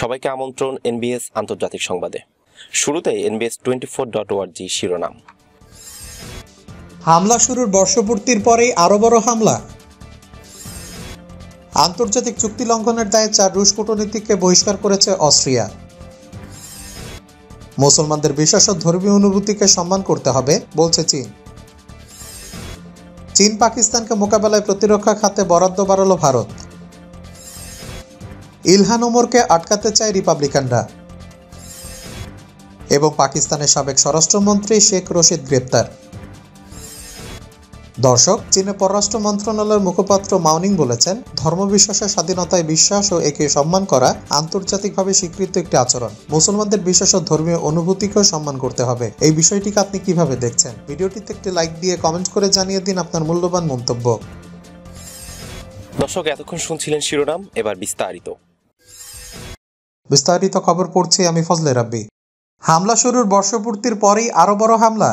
সবাইকে আমন্ত্রণ এনবিএস আন্তর্জাতিক সংবাদে শুরুতে এনবিএস টোয়েন্টি ফোর ডট ওয়ার্জি শিরোনাম হামলা শুরুর বর্ষপূর্তির পরে আরও বড় হামলা আন্তর্জাতিক চুক্তি লঙ্ঘনের দায়ে চার রুশ কূটনীতিককে বহিষ্কার করেছে অস্ট্রিয়া মুসলমানদের বিশ্বাস ও ধর্মীয় অনুভূতিকে সম্মান করতে হবে বলছে চীন চীন পাকিস্তানকে মোকাবেলায় প্রতিরক্ষা খাতে বরাদ্দ বাড়াল ভারত ইলহান ওমরকে আটকাতে চায় রিপাবলিকানরা এবং পাকিস্তানের সাবেক স্বরাষ্ট্রমন্ত্রী শেখ রশিদ গ্রেপ্তার দর্শক চীনের পররাষ্ট্র মন্ত্রণালয়ের মুখপাত্র মাউনিং বলেছেন ধর্মবিশ্বাসের স্বাধীনতায় বিশ্বাস ও একে সম্মান করা আন্তর্জাতিকভাবে স্বীকৃত একটি আচরণ মুসলমানদের বিশ্বাস ও ধর্মীয় অনুভূতিকেও সম্মান করতে হবে এই বিষয়টিকে আপনি কিভাবে দেখছেন ভিডিওটিতে একটি লাইক দিয়ে কমেন্ট করে জানিয়ে দিন আপনার মূল্যবান মন্তব্য দর্শক এতক্ষণ শুনছিলেন শিরোনাম এবার বিস্তারিত বিস্তারিত খবর পড়ছি আমি ফজলে রাব্বি হামলা শুরুর বর্ষপূর্তির পরেই আরও বড় হামলা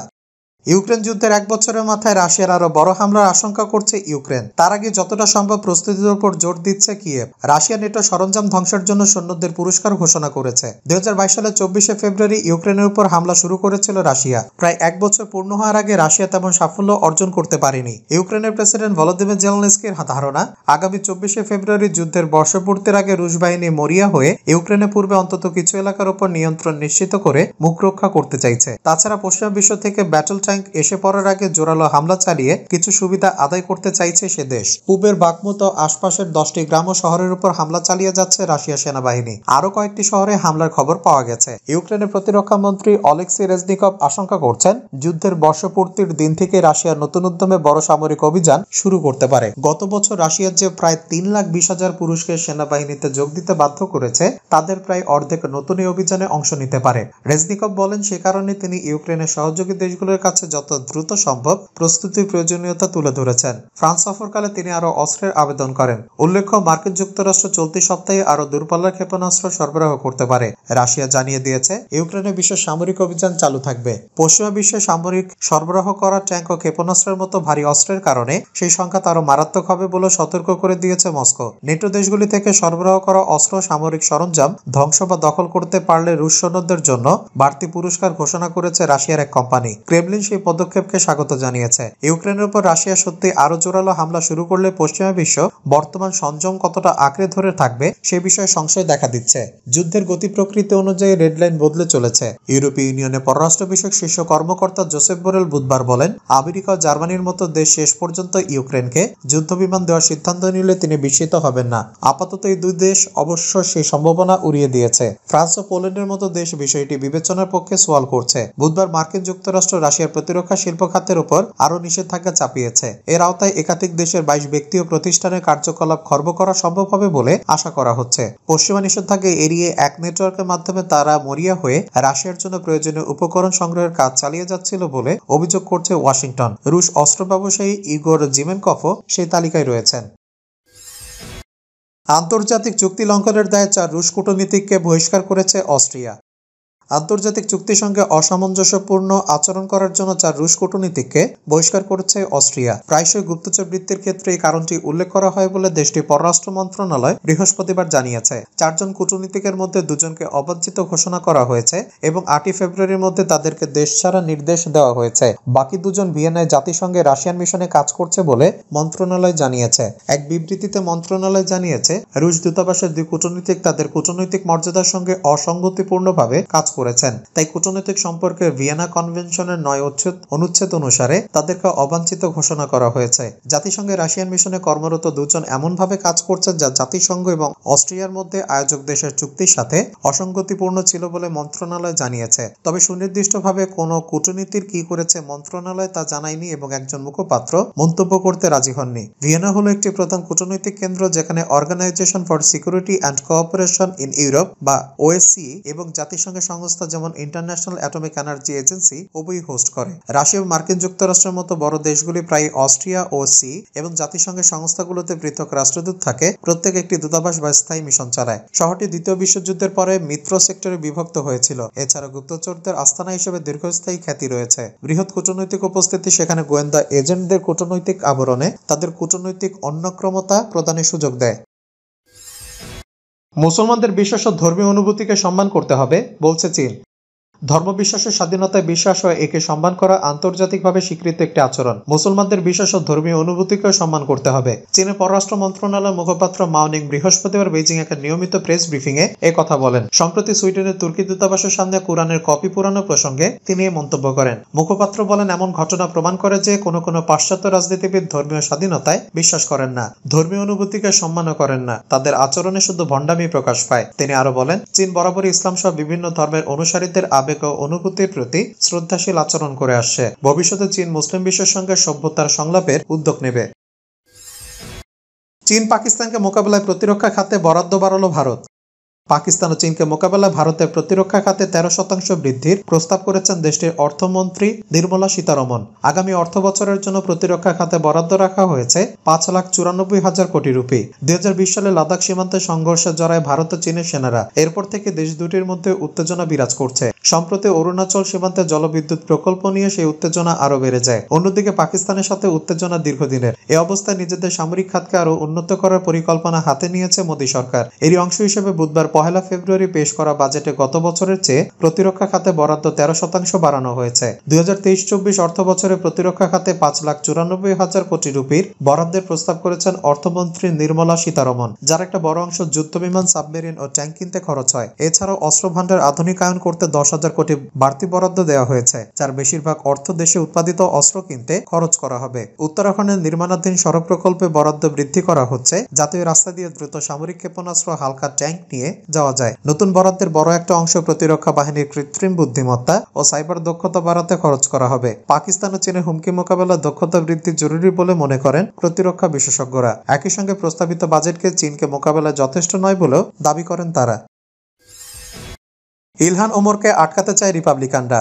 ইউক্রেন যুদ্ধের এক বছরের মাথায় রাশিয়ার আরো বড় হামলার আশঙ্কা করছে ইউক্রেন তার আগে যতটা সম্ভব প্রস্তুতির উপর জোর দিচ্ছে কিয়েভ রাশিয়া নেটো সরঞ্জাম ধ্বংসের জন্য সৈন্যদের পুরস্কার ঘোষণা করেছে দুই সালের চব্বিশে ফেব্রুয়ারি ইউক্রেনের উপর হামলা শুরু করেছিল রাশিয়া প্রায় এক বছর পূর্ণ হওয়ার আগে রাশিয়া তেমন সাফল্য অর্জন করতে পারেনি ইউক্রেনের প্রেসিডেন্ট ভলোদিমির জেলনেস্কির ধারণা আগামী চব্বিশে ফেব্রুয়ারি যুদ্ধের বর্ষপূর্তির আগে রুশ বাহিনী মরিয়া হয়ে ইউক্রেনের পূর্বে অন্তত কিছু এলাকার উপর নিয়ন্ত্রণ নিশ্চিত করে মুখ রক্ষা করতে চাইছে তাছাড়া পশ্চিমা বিশ্ব থেকে ব্যাটল ব্যাংক এসে পড়ার আগে জোরালো হামলা চালিয়ে কিছু সুবিধা আদায় করতে চাইছে সে দেশ পূবের বাকমুত আশপাশের দশটি গ্রাম ও শহরের উপর হামলা চালিয়ে যাচ্ছে রাশিয়া সেনাবাহিনী আরও কয়েকটি শহরে হামলার খবর পাওয়া গেছে ইউক্রেনের প্রতিরক্ষা মন্ত্রী অলেক্সি রেজনিকভ আশঙ্কা করছেন যুদ্ধের বর্ষপূর্তির দিন থেকে রাশিয়া নতুন উদ্যমে বড় সামরিক অভিযান শুরু করতে পারে গত বছর রাশিয়ার যে প্রায় তিন লাখ বিশ হাজার পুরুষকে সেনাবাহিনীতে যোগ দিতে বাধ্য করেছে তাদের প্রায় অর্ধেক নতুন অভিযানে অংশ নিতে পারে রেজনিকভ বলেন সে কারণে তিনি ইউক্রেনের সহযোগী দেশগুলোর কাছে কাছে যত দ্রুত সম্ভব প্রস্তুতির প্রয়োজনীয়তা তুলে ধরেছেন ফ্রান্স সফরকালে তিনি আরও অস্ত্রের আবেদন করেন উল্লেখ্য মার্কিন যুক্তরাষ্ট্র চলতি সপ্তাহে আরও দূরপাল্লার ক্ষেপণাস্ত্র সরবরাহ করতে পারে রাশিয়া জানিয়ে দিয়েছে ইউক্রেনে বিশ্ব সামরিক অভিযান চালু থাকবে পশ্চিমা বিশ্বে সামরিক সরবরাহ করা ট্যাঙ্ক ও ক্ষেপণাস্ত্রের মতো ভারী অস্ত্রের কারণে সেই সংখ্যা তারও মারাত্মক হবে বলে সতর্ক করে দিয়েছে মস্কো নেটো দেশগুলি থেকে সরবরাহ করা অস্ত্র সামরিক সরঞ্জাম ধ্বংস বা দখল করতে পারলে রুশ সৈন্যদের জন্য বাড়তি পুরস্কার ঘোষণা করেছে রাশিয়ার এক কোম্পানি ক্রেমলিন সেই এই পদক্ষেপকে স্বাগত জানিয়েছে ইউক্রেনের উপর রাশিয়া সত্যি আরো জোরালো হামলা শুরু করলে পশ্চিমা বিশ্ব বর্তমান সংযম কতটা আঁকড়ে ধরে থাকবে সে বিষয়ে সংশয় দেখা দিচ্ছে যুদ্ধের গতি প্রকৃতি অনুযায়ী রেডলাইন বদলে চলেছে ইউরোপীয় ইউনিয়নের পররাষ্ট্র বিষয়ক শীর্ষ কর্মকর্তা জোসেফ বোরেল বুধবার বলেন আমেরিকা ও জার্মানির মতো দেশ শেষ পর্যন্ত ইউক্রেনকে যুদ্ধবিমান দেওয়ার সিদ্ধান্ত নিলে তিনি বিস্মিত হবেন না আপাতত এই দুই দেশ অবশ্য সেই সম্ভাবনা উড়িয়ে দিয়েছে ফ্রান্স ও পোল্যান্ডের মতো দেশ বিষয়টি বিবেচনার পক্ষে সোয়াল করছে বুধবার মার্কিন যুক্তরাষ্ট্র রাশিয়ার প্রতিরক্ষা শিল্প খাতের উপর আরও নিষেধাজ্ঞা চাপিয়েছে এর আওতায় একাধিক দেশের বাইশ ব্যক্তি ও প্রতিষ্ঠানের কার্যকলাপ খর্ব করা সম্ভব হবে বলে আশা করা হচ্ছে পশ্চিমা নিষেধাজ্ঞা এড়িয়ে এক নেটওয়ার্কের মাধ্যমে তারা মরিয়া হয়ে রাশিয়ার জন্য প্রয়োজনীয় উপকরণ সংগ্রহের কাজ চালিয়ে যাচ্ছিল বলে অভিযোগ করছে ওয়াশিংটন রুশ অস্ত্র ব্যবসায়ী ইগোর জিমেনকফও সেই তালিকায় রয়েছেন আন্তর্জাতিক চুক্তি লঙ্ঘনের দায়ে চার রুশ কূটনীতিককে বহিষ্কার করেছে অস্ট্রিয়া আন্তর্জাতিক চুক্তি সঙ্গে অসামঞ্জস্যপূর্ণ আচরণ করার জন্য চার রুশ কূটনীতিকে বহিষ্কার করেছে অস্ট্রিয়া প্রায়শই গুপ্তচর বৃত্তির ক্ষেত্রে এই কারণটি উল্লেখ করা হয় বলে দেশটির পররাষ্ট্র মন্ত্রণালয় বৃহস্পতিবার জানিয়েছে চারজন কূটনীতিকের মধ্যে দুজনকে অবাঞ্চিত ঘোষণা করা হয়েছে এবং আটই ফেব্রুয়ারির মধ্যে তাদেরকে দেশ ছাড়া নির্দেশ দেওয়া হয়েছে বাকি দুজন ভিয়েনায় জাতিসংঘে রাশিয়ান মিশনে কাজ করছে বলে মন্ত্রণালয় জানিয়েছে এক বিবৃতিতে মন্ত্রণালয় জানিয়েছে রুশ দূতাবাসের দুই কূটনীতিক তাদের কূটনৈতিক মর্যাদার সঙ্গে অসঙ্গতিপূর্ণভাবে কাজ করেছেন তাই কূটনৈতিক সম্পর্কে ভিয়েনা কনভেনশনের নয় উচ্ছেদ অনুচ্ছেদ অনুসারে তাদেরকে অবাঞ্ছিত ঘোষণা করা হয়েছে জাতিসংঘে রাশিয়ান মিশনে কর্মরত দুজন এমনভাবে কাজ করছেন যা জাতিসংঘ এবং অস্ট্রিয়ার মধ্যে আয়োজক দেশের চুক্তির সাথে অসঙ্গতিপূর্ণ ছিল বলে মন্ত্রণালয় জানিয়েছে তবে সুনির্দিষ্টভাবে কোনো কূটনীতির কি করেছে মন্ত্রণালয় তা জানায়নি এবং একজন মুখপাত্র মন্তব্য করতে রাজি হননি ভিয়েনা হলো একটি প্রধান কূটনৈতিক কেন্দ্র যেখানে Organization for Security and Cooperation in Europe বা ওএসি এবং জাতিসংঘের সংস্থা সংস্থা যেমন ইন্টারন্যাশনাল অ্যাটমিক এনার্জি এজেন্সি উভয়ই হোস্ট করে রাশিয়া মার্কিন যুক্তরাষ্ট্রের মতো বড় দেশগুলি প্রায় অস্ট্রিয়া ও সি এবং জাতিসংঘের সংস্থাগুলোতে পৃথক রাষ্ট্রদূত থাকে প্রত্যেক একটি দূতাবাস বা স্থায়ী মিশন চালায় শহরটি দ্বিতীয় বিশ্বযুদ্ধের পরে মিত্র সেক্টরে বিভক্ত হয়েছিল এছাড়া গুপ্তচরদের আস্থানা হিসেবে দীর্ঘস্থায়ী খ্যাতি রয়েছে বৃহৎ কূটনৈতিক উপস্থিতি সেখানে গোয়েন্দা এজেন্টদের কূটনৈতিক আবরণে তাদের কূটনৈতিক অন্যক্রমতা প্রদানের সুযোগ দেয় মুসলমানদের বিশ্বাস ও ধর্মীয় অনুভূতিকে সম্মান করতে হবে বলছে চীন ধর্মবিশ্বাসের স্বাধীনতায় বিশ্বাস হয় একে সম্মান করা আন্তর্জাতিকভাবে স্বীকৃত একটি আচরণ মুসলমানদের বিশ্বাস ও ধর্মীয় অনুভূতিকে সম্মান করতে হবে চীনের পররাষ্ট্র মন্ত্রণালয়ের মুখপাত্র মাওনিং বৃহস্পতিবার বেজিং এক নিয়মিত প্রেস ব্রিফিংয়ে এ কথা বলেন সম্প্রতি সুইডেনের তুর্কি দূতাবাসের সামনে কোরআনের কপি পুরানো প্রসঙ্গে তিনি এ মন্তব্য করেন মুখপাত্র বলেন এমন ঘটনা প্রমাণ করে যে কোনো কোনো পাশ্চাত্য রাজনীতিবিদ ধর্মীয় স্বাধীনতায় বিশ্বাস করেন না ধর্মীয় অনুভূতিকে সম্মানও করেন না তাদের আচরণে শুধু ভণ্ডামি প্রকাশ পায় তিনি আরো বলেন চীন বরাবরই ইসলাম সহ বিভিন্ন ধর্মের অনুসারীদের আবেগ ও অনুভূতির প্রতি শ্রদ্ধাশীল আচরণ করে আসছে ভবিষ্যতে চীন মুসলিম বিশ্বের সঙ্গে সভ্যতার সংলাপের উদ্যোগ নেবে চীন পাকিস্তানকে মোকাবেলায় প্রতিরক্ষা খাতে বরাদ্দ বাড়ালো ভারত পাকিস্তান ও চীনকে মোকাবেলায় ভারতের প্রতিরক্ষা খাতে তেরো শতাংশ বৃদ্ধির প্রস্তাব করেছেন দেশটির অর্থমন্ত্রী নির্মলা সীতারমন আগামী অর্থ বছরের জন্য প্রতিরক্ষা খাতে বরাদ্দ রাখা হয়েছে পাঁচ লাখ চুরানব্বই হাজার কোটি রুপি দুই সালে লাদাখ সীমান্তে সংঘর্ষে জড়ায় ভারত ও চীনের সেনারা এরপর থেকে দেশ দুটির মধ্যে উত্তেজনা বিরাজ করছে সম্প্রতি অরুণাচল সীমান্তে জলবিদ্যুৎ প্রকল্প নিয়ে সেই উত্তেজনা আরও বেড়ে যায় অন্যদিকে পাকিস্তানের সাথে উত্তেজনা দীর্ঘদিনের এ অবস্থায় নিজেদের সামরিক খাতকে আরও উন্নত করার পরিকল্পনা হাতে নিয়েছে মোদী সরকার এরই অংশ হিসেবে বুধবার পহেলা ফেব্রুয়ারি পেশ করা বাজেটে গত বছরের চেয়ে প্রতিরক্ষা খাতে বরাদ্দ তেরো শতাংশ বাড়ানো হয়েছে দুই হাজার তেইশ চব্বিশ অর্থ বছরে প্রতিরক্ষা খাতে পাঁচ লাখ চুরানব্বই হাজার কোটি রুপির বরাদ্দের প্রস্তাব করেছেন অর্থমন্ত্রী নির্মলা সীতারমন যার একটা বড় অংশ যুদ্ধ বিমান সাবমেরিন ও ট্যাঙ্ক কিনতে খরচ হয় এছাড়াও অস্ত্র ভাণ্ডার আধুনিকায়ন করতে দশ হাজার কোটি বাড়তি বরাদ্দ দেওয়া হয়েছে যার বেশিরভাগ অর্থ দেশে উৎপাদিত অস্ত্র কিনতে খরচ করা হবে উত্তরাখণ্ডের নির্মাণাধীন সড়ক প্রকল্পে বরাদ্দ বৃদ্ধি করা হচ্ছে জাতীয় রাস্তা দিয়ে দ্রুত সামরিক ক্ষেপণাস্ত্র হালকা ট্যাঙ্ক নিয়ে যাওয়া যায় নতুন বরাদ্দের বড় একটা অংশ প্রতিরক্ষা বাহিনীর কৃত্রিম বুদ্ধিমত্তা ও সাইবার দক্ষতা বাড়াতে খরচ করা হবে পাকিস্তান ও চীনের হুমকি মোকাবেলা দক্ষতা বৃদ্ধি জরুরি বলে মনে করেন প্রতিরক্ষা বিশেষজ্ঞরা একই সঙ্গে প্রস্তাবিত বাজেটকে চীনকে মোকাবেলায় যথেষ্ট নয় বলেও দাবি করেন তারা ইলহান ওমরকে আটকাতে চায় রিপাবলিকানরা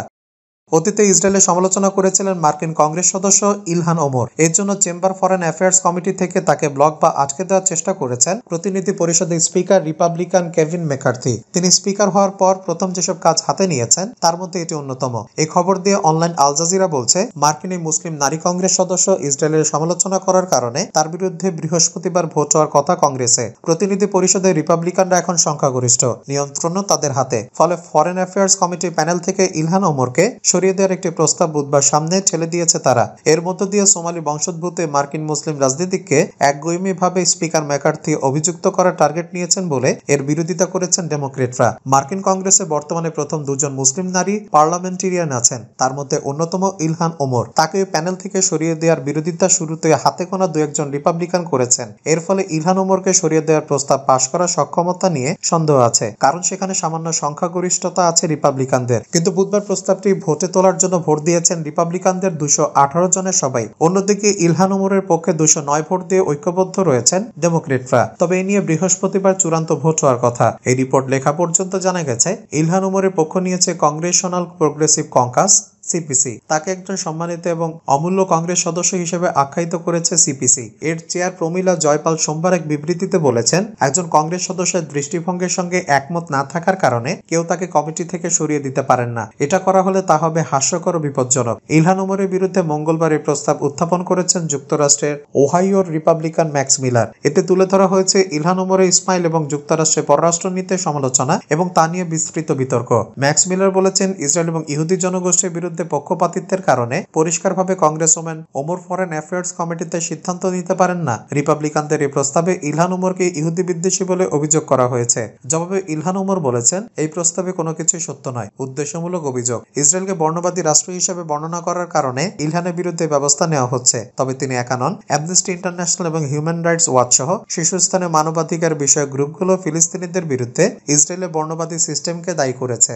অতীতে ইসরায়েলের সমালোচনা করেছিলেন মার্কিন কংগ্রেস সদস্য ইলহান ওমর এর জন্য চেম্বার ফরেন অ্যাফেয়ার্স কমিটি থেকে তাকে ব্লক বা আটকে দেওয়ার চেষ্টা করেছেন প্রতিনিধি পরিষদের স্পিকার রিপাবলিকান কেভিন মেকার্থি তিনি স্পিকার হওয়ার পর প্রথম যেসব কাজ হাতে নিয়েছেন তার মধ্যে এটি অন্যতম এই খবর দিয়ে অনলাইন আলজাজিরা বলছে মার্কিন এই মুসলিম নারী কংগ্রেস সদস্য ইসরায়েলের সমালোচনা করার কারণে তার বিরুদ্ধে বৃহস্পতিবার ভোট হওয়ার কথা কংগ্রেসে প্রতিনিধি পরিষদের রিপাবলিকানরা এখন সংখ্যাগরিষ্ঠ নিয়ন্ত্রণও তাদের হাতে ফলে ফরেন অ্যাফেয়ার্স কমিটির প্যানেল থেকে ইলহান ওমরকে সরিয়ে দেওয়ার একটি প্রস্তাব বুধবার সামনে ঠেলে দিয়েছে তারা এর মধ্য দিয়ে সোমালি বংশোদ্ভূত মার্কিন মুসলিম রাজনীতিকে একগুইমিভাবে স্পিকার ম্যাকার্থি অভিযুক্ত করার টার্গেট নিয়েছেন বলে এর বিরোধিতা করেছেন ডেমোক্রেটরা মার্কিন কংগ্রেসে বর্তমানে প্রথম দুজন মুসলিম নারী পার্লামেন্টেরিয়ান আছেন তার মধ্যে অন্যতম ইলহান ওমর তাকে প্যানেল থেকে সরিয়ে দেওয়ার বিরোধিতা শুরুতে হাতে কোনা দু একজন রিপাবলিকান করেছেন এর ফলে ইলহান ওমরকে সরিয়ে দেওয়ার প্রস্তাব পাশ করার সক্ষমতা নিয়ে সন্দেহ আছে কারণ সেখানে সামান্য সংখ্যাগরিষ্ঠতা আছে রিপাবলিকানদের কিন্তু বুধবার প্রস্তাবটি ভোটে হাতে তোলার জন্য ভোট দিয়েছেন রিপাবলিকানদের দুশো আঠারো জনের সবাই অন্যদিকে ইলহান উমরের পক্ষে দুশো নয় ভোট দিয়ে ঐক্যবদ্ধ রয়েছেন ডেমোক্রেটরা তবে এ নিয়ে বৃহস্পতিবার চূড়ান্ত ভোট হওয়ার কথা এই রিপোর্ট লেখা পর্যন্ত জানা গেছে ইলহান উমরের পক্ষ নিয়েছে কংগ্রেশনাল প্রোগ্রেসিভ কংকাস সিপিসি তাকে একজন সম্মানিত এবং অমূল্য কংগ্রেস সদস্য হিসেবে আখ্যায়িত করেছে সিপিসি এর চেয়ার প্রমীলা জয়পাল সোমবার এক বিবৃতিতে বলেছেন একজন কংগ্রেস সদস্যের দৃষ্টিভঙ্গের সঙ্গে একমত না থাকার কারণে কেউ তাকে কমিটি থেকে সরিয়ে দিতে পারেন না এটা করা হলে তা হবে হাস্যকর ও বিপজ্জনক ইলহান ওমরের বিরুদ্ধে মঙ্গলবার এই প্রস্তাব উত্থাপন করেছেন যুক্তরাষ্ট্রের ওহাইওর রিপাবলিকান ম্যাক্স মিলার এতে তুলে ধরা হয়েছে ইলহান ওমরে ইসমাইল এবং যুক্তরাষ্ট্রের পররাষ্ট্রনীতির সমালোচনা এবং তা নিয়ে বিস্তৃত বিতর্ক ম্যাক্স মিলার বলেছেন ইসরায়েল এবং ইহুদি জনগোষ্ঠীর বিরুদ্ধে বিরুদ্ধে পক্ষপাতিত্বের কারণে পরিষ্কারভাবে ওমেন ওমর ফরেন অ্যাফেয়ার্স কমিটিতে সিদ্ধান্ত নিতে পারেন না রিপাবলিকানদের এই প্রস্তাবে ইলহান উমরকে ইহুদি বিদ্বেষী বলে অভিযোগ করা হয়েছে জবাবে ইলহান উমর বলেছেন এই প্রস্তাবে কোনো কিছুই সত্য নয় উদ্দেশ্যমূলক অভিযোগ ইসরায়েলকে বর্ণবাদী রাষ্ট্র হিসেবে বর্ণনা করার কারণে ইলহানের বিরুদ্ধে ব্যবস্থা নেওয়া হচ্ছে তবে তিনি একা নন অ্যামনেস্টি ইন্টারন্যাশনাল এবং হিউম্যান রাইটস ওয়াচ সহ শীর্ষস্থানে মানবাধিকার বিষয়ক গ্রুপগুলো ফিলিস্তিনিদের বিরুদ্ধে ইসরায়েলের বর্ণবাদী সিস্টেমকে দায়ী করেছে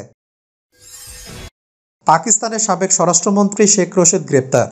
পাকিস্তানের সাবেক স্বরাষ্ট্রমন্ত্রী শেখ রশিদ গ্রেপ্তার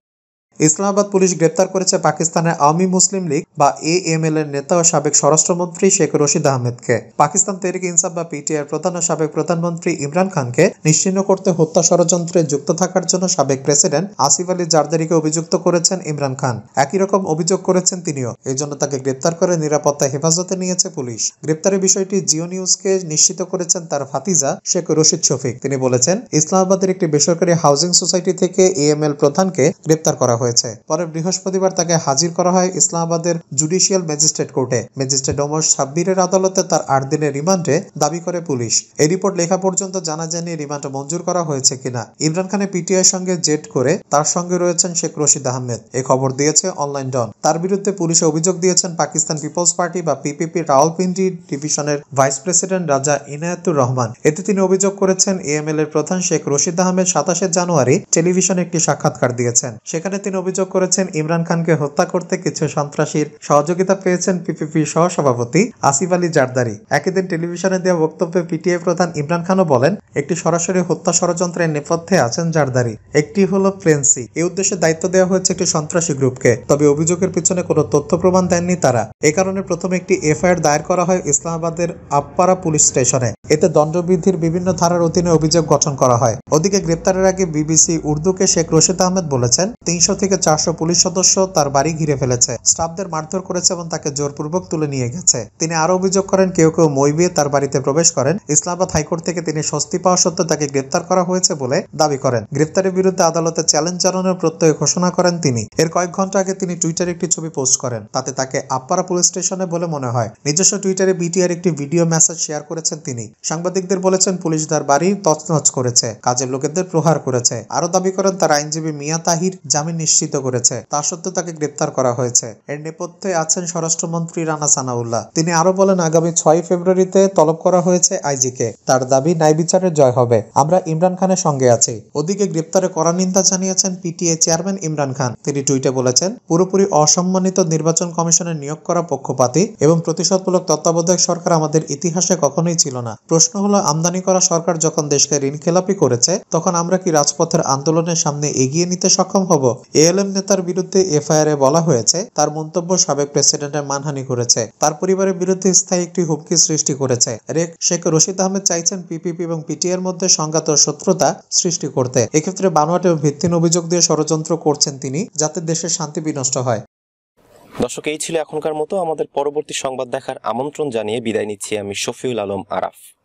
ইসলামাবাদ পুলিশ গ্রেপ্তার করেছে পাকিস্তানের আওয়ামী মুসলিম লীগ বা এ এম এল এর নেতা ও সাবেক স্বরাষ্ট্রমন্ত্রী শেখ রশিদ আহমেদকে পাকিস্তান তেরিক ইনসাফ বা পিটিআর প্রধান ও সাবেক প্রধানমন্ত্রী ইমরান খানকে নিশ্চিন্ন করতে হত্যা ষড়যন্ত্রে যুক্ত থাকার জন্য সাবেক প্রেসিডেন্ট আসিফ আলী জারদারিকে অভিযুক্ত করেছেন ইমরান খান একই রকম অভিযোগ করেছেন তিনিও এই জন্য তাকে গ্রেপ্তার করে নিরাপত্তা হেফাজতে নিয়েছে পুলিশ গ্রেপ্তারের বিষয়টি জিও নিউজকে নিশ্চিত করেছেন তার ফাতিজা শেখ রশিদ শফিক তিনি বলেছেন ইসলামাবাদের একটি বেসরকারি হাউজিং সোসাইটি থেকে এ এম এল প্রধানকে গ্রেপ্তার করা হয়েছে হয়েছে পরে বৃহস্পতিবার তাকে হাজির করা হয় ইসলামাবাদের জুডিশিয়াল ম্যাজিস্ট্রেট কোর্টে ম্যাজিস্ট্রেট ওমর সাব্বিরের আদালতে তার আট দিনের রিমান্ডে দাবি করে পুলিশ এই রিপোর্ট লেখা পর্যন্ত জানা যায়নি রিমান্ড মঞ্জুর করা হয়েছে কিনা ইমরান খানের পিটিআই সঙ্গে জেট করে তার সঙ্গে রয়েছেন শেখ রশিদ আহমেদ এ খবর দিয়েছে অনলাইন ডন তার বিরুদ্ধে পুলিশে অভিযোগ দিয়েছেন পাকিস্তান পিপলস পার্টি বা পিপিপি রাওয়ালপিন্ডি ডিভিশনের ভাইস প্রেসিডেন্ট রাজা ইনায়াতুর রহমান এতে তিনি অভিযোগ করেছেন এএমএল এর প্রধান শেখ রশিদ আহমেদ সাতাশে জানুয়ারি টেলিভিশনে একটি সাক্ষাৎকার দিয়েছেন সেখানে তিনি অভিযোগ করেছেন ইমরান খানকে হত্যা করতে কিছু সন্ত্রাসীর সহযোগিতা পেয়েছেন পিপিপি সহসভাপতি আসিফ আলী জারদারি একই দিন টেলিভিশনে দেওয়া বক্তব্যে পিটিআই প্রধান ইমরান খানও বলেন একটি সরাসরি হত্যা ষড়যন্ত্রের নেপথ্যে আছেন জারদারি একটি হলো প্লেনসি এই উদ্দেশ্যে দায়িত্ব দেওয়া হয়েছে একটি সন্ত্রাসী গ্রুপকে তবে অভিযোগের পিছনে কোনো তথ্য প্রমাণ দেননি তারা এ কারণে প্রথমে একটি এফআইআর দায়ের করা হয় ইসলামাবাদের আপ্পারা পুলিশ স্টেশনে এতে দণ্ডবিধির বিভিন্ন ধারার অধীনে অভিযোগ গঠন করা হয় ওদিকে গ্রেপ্তারের আগে বিবিসি উর্দুকে শেখ রশিদ আহমেদ বলেছেন তিনশো থেকে থেকে চারশো পুলিশ সদস্য তার বাড়ি ঘিরে ফেলেছে স্টাফদের মারধর করেছে এবং তাকে জোরপূর্বক তুলে নিয়ে গেছে তিনি আরো অভিযোগ করেন কেউ কেউ মই বিয়ে তার বাড়িতে প্রবেশ করেন ইসলামাবাদ হাইকোর্ট থেকে তিনি স্বস্তি পাওয়া সত্ত্বে তাকে গ্রেপ্তার করা হয়েছে বলে দাবি করেন গ্রেপ্তারের বিরুদ্ধে আদালতে চ্যালেঞ্জ জানানোর প্রত্যয় ঘোষণা করেন তিনি এর কয়েক ঘন্টা আগে তিনি টুইটারে একটি ছবি পোস্ট করেন তাতে তাকে আপ্পারা পুলিশ স্টেশনে বলে মনে হয় নিজস্ব টুইটারে বিটিআর একটি ভিডিও মেসেজ শেয়ার করেছেন তিনি সাংবাদিকদের বলেছেন পুলিশ তার বাড়ি তছনছ করেছে কাজের লোকেদের প্রহার করেছে আরো দাবি করেন তার আইনজীবী মিয়া তাহির জামিন নিশ্চিত নিশ্চিত করেছে তা সত্ত্বেও তাকে গ্রেপ্তার করা হয়েছে এর নেপথ্যে আছেন স্বরাষ্ট্রমন্ত্রী রানা সানাউল্লাহ তিনি আরো বলেন আগামী ছয় ফেব্রুয়ারিতে তলব করা হয়েছে আইজিকে তার দাবি ন্যায় বিচারের জয় হবে আমরা ইমরান খানের সঙ্গে আছি ওদিকে গ্রেপ্তারে করা নিন্দা জানিয়েছেন পিটিএ চেয়ারম্যান ইমরান খান তিনি টুইটে বলেছেন পুরোপুরি অসম্মানিত নির্বাচন কমিশনের নিয়োগ করা পক্ষপাতী এবং প্রতিশোধমূলক তত্ত্বাবধায়ক সরকার আমাদের ইতিহাসে কখনোই ছিল না প্রশ্ন হলো আমদানি করা সরকার যখন দেশকে ঋণ খেলাপি করেছে তখন আমরা কি রাজপথের আন্দোলনের সামনে এগিয়ে নিতে সক্ষম হব এএলএম নেতার বিরুদ্ধে এফআইআর এ বলা হয়েছে তার মন্তব্য সাবেক প্রেসিডেন্টের মানহানি করেছে তার পরিবারের বিরুদ্ধে স্থায়ী একটি হুমকি সৃষ্টি করেছে রেক শেখ রশিদ আহমেদ চাইছেন পিপিপি এবং পিটিআর মধ্যে সংঘাত ও শত্রুতা সৃষ্টি করতে এক্ষেত্রে বানোয়াটে ভিত্তিন অভিযোগ দিয়ে ষড়যন্ত্র করছেন তিনি যাতে দেশের শান্তি বিনষ্ট হয় দর্শক এই ছিল এখনকার মতো আমাদের পরবর্তী সংবাদ দেখার আমন্ত্রণ জানিয়ে বিদায় নিচ্ছি আমি শফিউল আলম আরাফ